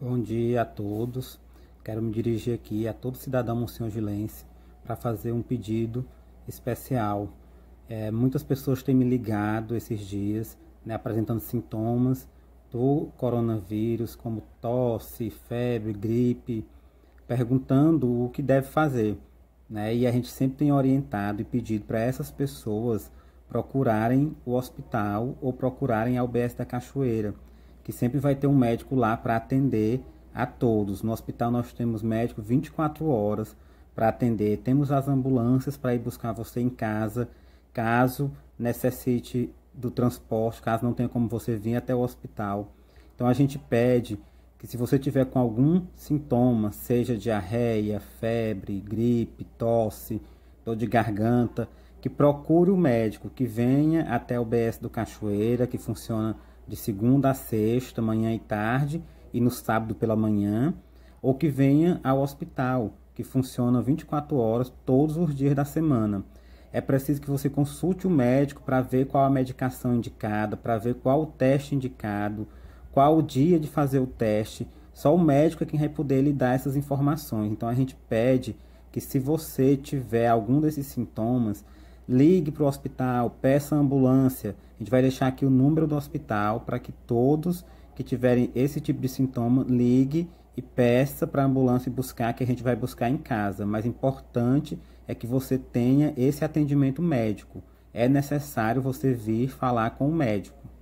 Bom dia a todos. Quero me dirigir aqui a todo cidadão lense para fazer um pedido especial. É, muitas pessoas têm me ligado esses dias, né, apresentando sintomas do coronavírus, como tosse, febre, gripe, perguntando o que deve fazer. Né? E a gente sempre tem orientado e pedido para essas pessoas procurarem o hospital ou procurarem a UBS da Cachoeira que sempre vai ter um médico lá para atender a todos. No hospital nós temos médico 24 horas para atender, temos as ambulâncias para ir buscar você em casa, caso necessite do transporte, caso não tenha como você vir até o hospital. Então a gente pede que se você tiver com algum sintoma, seja diarreia, febre, gripe, tosse, dor de garganta, que procure o médico, que venha até o BS do Cachoeira, que funciona de segunda a sexta, manhã e tarde, e no sábado pela manhã, ou que venha ao hospital, que funciona 24 horas todos os dias da semana. É preciso que você consulte o médico para ver qual a medicação indicada, para ver qual o teste indicado, qual o dia de fazer o teste. Só o médico é quem vai poder lhe dar essas informações. Então a gente pede que se você tiver algum desses sintomas, ligue para o hospital, peça ambulância. A gente vai deixar aqui o número do hospital para que todos que tiverem esse tipo de sintoma ligue e peça para a ambulância buscar, que a gente vai buscar em casa. Mas importante é que você tenha esse atendimento médico. É necessário você vir falar com o médico.